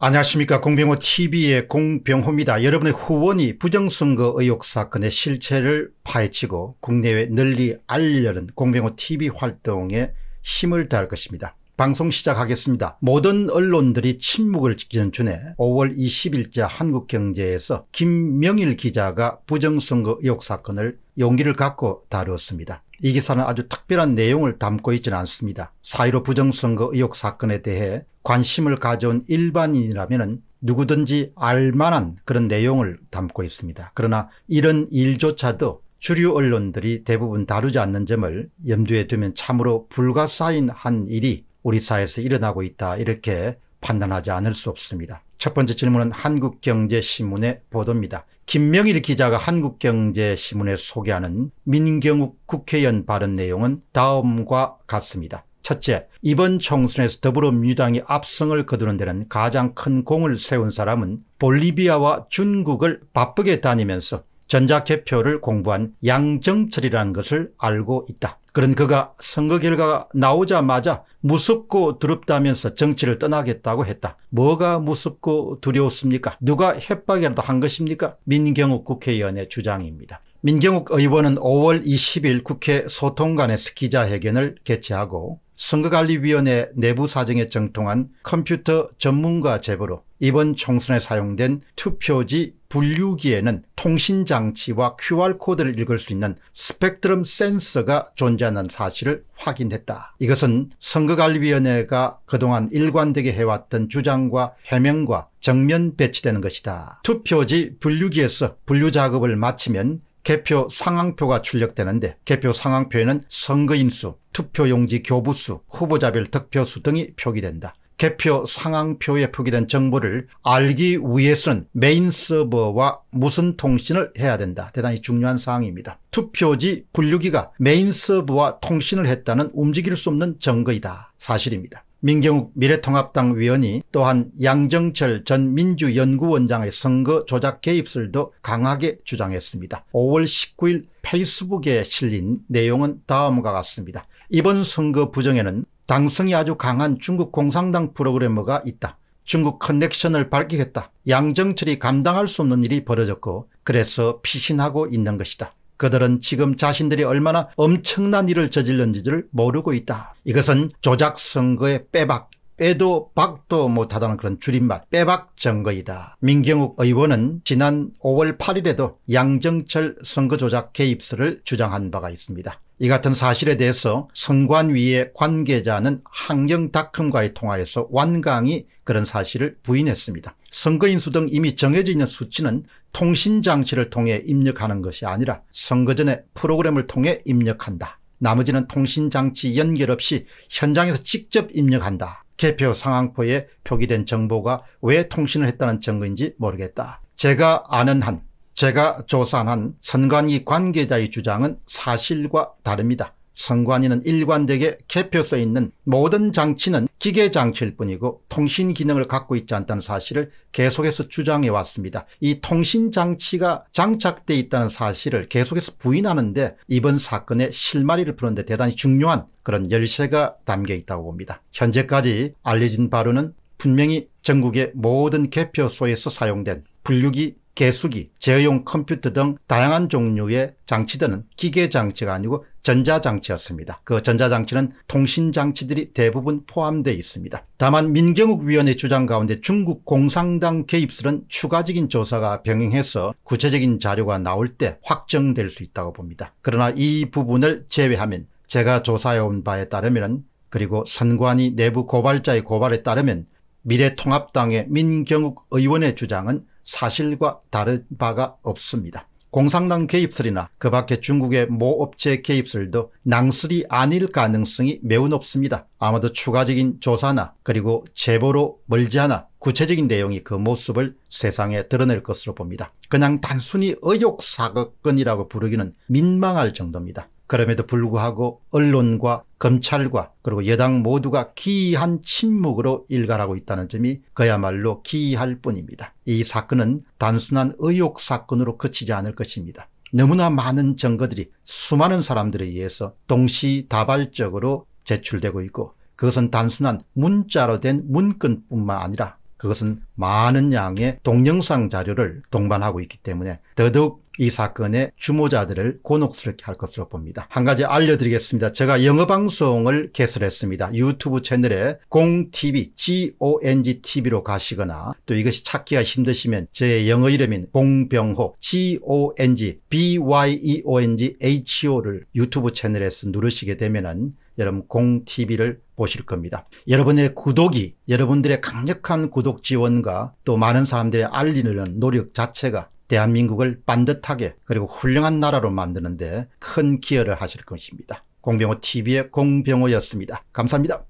안녕하십니까 공병호 tv의 공병호입니다. 여러분의 후원이 부정선거 의혹 사건의 실체를 파헤치고 국내외 널리 알려는 공병호 tv 활동에 힘을 다할 것입니다. 방송 시작하겠습니다. 모든 언론들이 침묵을 지키는 주에 5월 20일자 한국경제에서 김명일 기자가 부정선거 의혹 사건을 용기를 갖고 다루었습니다. 이 기사는 아주 특별한 내용을 담고 있지는 않습니다. 사이로 부정선거 의혹 사건에 대해 관심을 가져온 일반인이라면 누구든지 알만한 그런 내용을 담고 있습니다. 그러나 이런 일조차도 주류 언론들이 대부분 다루지 않는 점을 염두에 두면 참으로 불가사의한 일이 우리 사회에서 일어나고 있다 이렇게 판단하지 않을 수 없습니다. 첫 번째 질문은 한국경제신문의 보도입니다. 김명일 기자가 한국경제신문에 소개하는 민경욱 국회의원 발언 내용은 다음과 같습니다. 첫째, 이번 총선에서 더불어민주당이 압승을 거두는 데는 가장 큰 공을 세운 사람은 볼리비아와 중국을 바쁘게 다니면서 전자개표를 공부한 양정철이라는 것을 알고 있다. 그런 그가 선거 결과가 나오자마자 무섭고 두렵다면서 정치를 떠나겠다고 했다. 뭐가 무섭고 두려웠습니까? 누가 협박이라도 한 것입니까? 민경욱 국회의원의 주장입니다. 민경욱 의원은 5월 20일 국회 소통관에서 기자회견을 개최하고 선거관리위원회 내부 사정에 정통한 컴퓨터 전문가 제보로 이번 총선에 사용된 투표지 분류기에는 통신장치와 QR코드를 읽을 수 있는 스펙트럼 센서가 존재하는 사실을 확인했다. 이것은 선거관리위원회가 그동안 일관되게 해왔던 주장과 해명과 정면 배치되는 것이다. 투표지 분류기에서 분류 작업을 마치면 개표 상황표가 출력되는데 개표 상황표에는 선거인수, 투표용지 교부수, 후보자별 득표수 등이 표기된다. 개표 상황표에 표기된 정보를 알기 위해서는 메인 서버와 무슨 통신을 해야 된다. 대단히 중요한 사항입니다. 투표지 분류기가 메인 서버와 통신을 했다는 움직일 수 없는 증거이다. 사실입니다. 민경욱 미래통합당 위원이 또한 양정철 전 민주연구원장의 선거 조작 개입설도 강하게 주장했습니다. 5월 19일 페이스북에 실린 내용은 다음과 같습니다. 이번 선거 부정에는 당성이 아주 강한 중국 공산당 프로그래머가 있다. 중국 커넥션을 밝히겠다. 양정철이 감당할 수 없는 일이 벌어졌고 그래서 피신하고 있는 것이다. 그들은 지금 자신들이 얼마나 엄청난 일을 저질렀는지를 모르고 있다. 이것은 조작 선거의 빼박, 빼도 박도 못하다는 그런 줄임말 빼박 정거이다. 민경욱 의원은 지난 5월 8일에도 양정철 선거조작 개입설을 주장한 바가 있습니다. 이 같은 사실에 대해서 성관위의 관계자는 한경닷컴과의 통화에서 완강히 그런 사실을 부인했습니다. 선거인수 등 이미 정해져 있는 수치는 통신장치를 통해 입력하는 것이 아니라 선거 전에 프로그램을 통해 입력한다. 나머지는 통신장치 연결 없이 현장에서 직접 입력한다. 개표 상황표에 표기된 정보가 왜 통신을 했다는 증거인지 모르겠다. 제가 아는 한 제가 조사한 선관위 관계자의 주장은 사실과 다릅니다. 선관위는 일관되게 개표소에 있는 모든 장치는 기계 장치일 뿐이고 통신 기능을 갖고 있지 않다는 사실을 계속해서 주장해 왔습니다. 이 통신 장치가 장착돼 있다는 사실을 계속해서 부인하는데 이번 사건의 실마리를 푸는데 대단히 중요한 그런 열쇠가 담겨 있다고 봅니다. 현재까지 알려진 바로는 분명히 전국의 모든 개표소에서 사용된 분류기 개수기, 제어용 컴퓨터 등 다양한 종류의 장치들은 기계장치가 아니고 전자장치였습니다. 그 전자장치는 통신장치들이 대부분 포함되어 있습니다. 다만 민경욱 위원의 주장 가운데 중국 공산당 개입설은 추가적인 조사가 병행해서 구체적인 자료가 나올 때 확정될 수 있다고 봅니다. 그러나 이 부분을 제외하면 제가 조사해온 바에 따르면 그리고 선관위 내부 고발자의 고발에 따르면 미래통합당의 민경욱 의원의 주장은 사실과 다른 바가 없습니다. 공산당 개입설이나 그 밖에 중국의 모 업체 개입설도 낭설이 아닐 가능성이 매우 높습니다. 아마도 추가적인 조사나 그리고 제보로 멀지 않아 구체적인 내용이 그 모습을 세상에 드러낼 것으로 봅니다. 그냥 단순히 의혹사건이라고 부르기는 민망할 정도입니다. 그럼에도 불구하고 언론과 검찰과 그리고 여당 모두가 기이한 침묵으로 일관하고 있다는 점이 그야말로 기이할 뿐입니다. 이 사건은 단순한 의혹 사건으로 그치지 않을 것입니다. 너무나 많은 증거들이 수많은 사람들에 의해서 동시다발적으로 제출되고 있고 그것은 단순한 문자로 된 문건뿐만 아니라 그것은 많은 양의 동영상 자료를 동반하고 있기 때문에 더더욱 이 사건의 주모자들을 곤혹스럽게 할 것으로 봅니다. 한 가지 알려드리겠습니다. 제가 영어방송을 개설했습니다. 유튜브 채널에 공TV, GONGTV로 가시거나 또 이것이 찾기가 힘드시면 제 영어 이름인 공병호, GONG, BYEONG, HO를 유튜브 채널에서 누르시게 되면은 여러분 공TV를 보실 겁니다. 여러분의 구독이 여러분들의 강력한 구독 지원과 또 많은 사람들의 알리는 노력 자체가 대한민국을 반듯하게 그리고 훌륭한 나라로 만드는 데 큰 기여를 하실 것입니다. 공병호 TV의 공병호였습니다. 감사합니다.